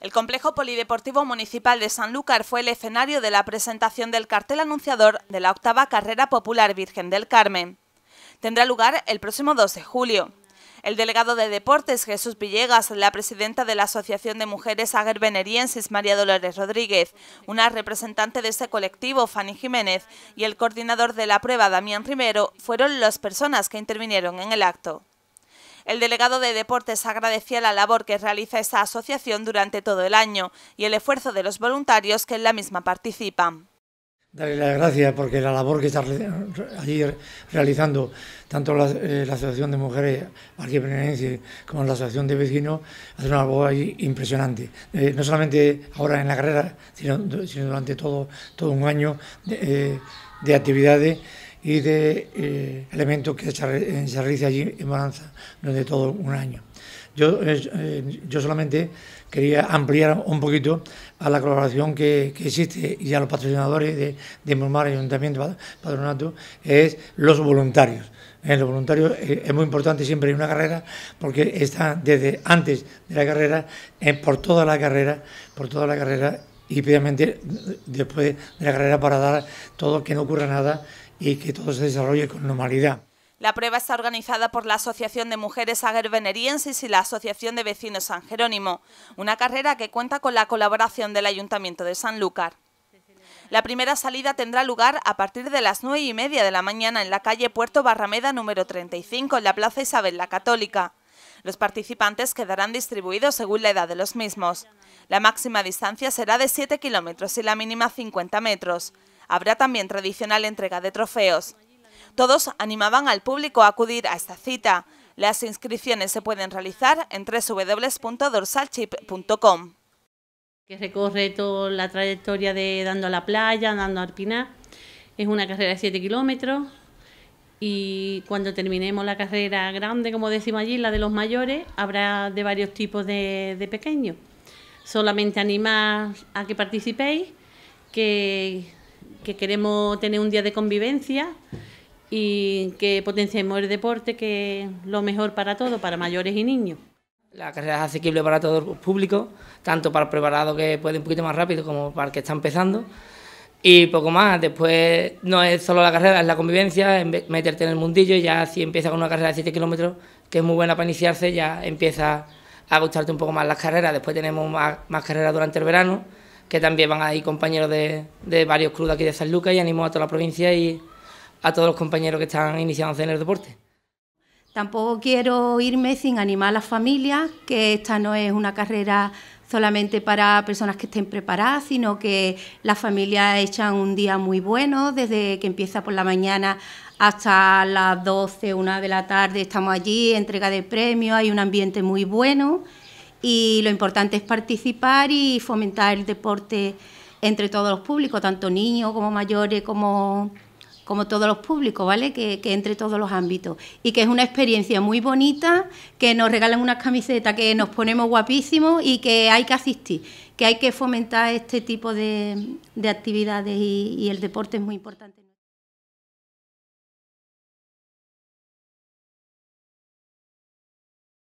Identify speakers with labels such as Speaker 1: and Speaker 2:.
Speaker 1: El complejo polideportivo municipal de Sanlúcar fue el escenario de la presentación del cartel anunciador de la octava carrera popular Virgen del Carmen. Tendrá lugar el próximo 2 de julio. El delegado de Deportes, Jesús Villegas, la presidenta de la Asociación de Mujeres Aguervenerienses María Dolores Rodríguez, una representante de ese colectivo, Fanny Jiménez, y el coordinador de la prueba, Damián Rimero, fueron las personas que intervinieron en el acto. El delegado de Deportes agradecía la labor que realiza esa asociación durante todo el año y el esfuerzo de los voluntarios que en la misma participan.
Speaker 2: Darle las gracias porque la labor que está allí realizando tanto la, eh, Asociación de Mujeres Arquipenenenses como la Asociación de Vecinos hace una labor impresionante. Eh, no solamente ahora en la carrera, sino, sino durante todo, todo un año de, eh, de actividades y de eh, elementos que se realiza allí en Balanza durante todo un año. Yo, eh, eh, yo solamente quería ampliar un poquito a la colaboración que, que existe y a los patrocinadores de, de Ayuntamiento, Patronato, es los voluntarios. En los voluntarios es muy importante siempre en una carrera porque están desde antes de la carrera, por toda la carrera, por toda la carrera y obviamente después de la carrera para dar todo que no ocurra nada y que todo se desarrolle con normalidad.
Speaker 1: La prueba está organizada por la Asociación de Mujeres Agerbenerienses y la Asociación de Vecinos San Jerónimo, una carrera que cuenta con la colaboración del Ayuntamiento de Sanlúcar. La primera salida tendrá lugar a partir de las 9 y media de la mañana en la calle Puerto Barrameda número 35, en la Plaza Isabel la Católica. Los participantes quedarán distribuidos según la edad de los mismos. La máxima distancia será de 7 kilómetros y la mínima 50 metros habrá también tradicional entrega de trofeos. Todos animaban al público a acudir a esta cita. Las inscripciones se pueden realizar en www.dorsalchip.com.
Speaker 3: Que recorre toda la trayectoria de Dando a la Playa, Dando a Arpina. Es una carrera de 7 kilómetros y cuando terminemos la carrera grande, como decimos allí, la de los mayores, habrá de varios tipos de, de pequeños. Solamente animar a que participéis, que que queremos tener un día de convivencia y que potenciemos el deporte, que es lo mejor para todos, para mayores y niños.
Speaker 4: La carrera es asequible para todo el público, tanto para el preparado que puede un poquito más rápido como para el que está empezando. Y poco más, después no es solo la carrera, es la convivencia, meterte en el mundillo. Ya si empieza con una carrera de 7 kilómetros, que es muy buena para iniciarse, ya empieza a gustarte un poco más las carreras. Después tenemos más carreras durante el verano que también van ahí compañeros de, varios clubes aquí de San Lucas y animo a toda la provincia y a todos los compañeros que están iniciando en el deporte.
Speaker 5: Tampoco quiero irme sin animar a las familias, que esta no es una carrera solamente para personas que estén preparadas, sino que las familias echan un día muy bueno, desde que empieza por la mañana hasta las 12, 1 de la tarde estamos allí, entrega de premios, hay un ambiente muy bueno y lo importante es participar y fomentar el deporte entre todos los públicos, tanto niños como mayores, como, como todos los públicos, ¿vale? Que, entre todos los ámbitos. Y que es una experiencia muy bonita, que nos regalan unas camisetas, que nos ponemos guapísimos y que hay que asistir, que hay que fomentar este tipo de, actividades y el deporte es muy importante.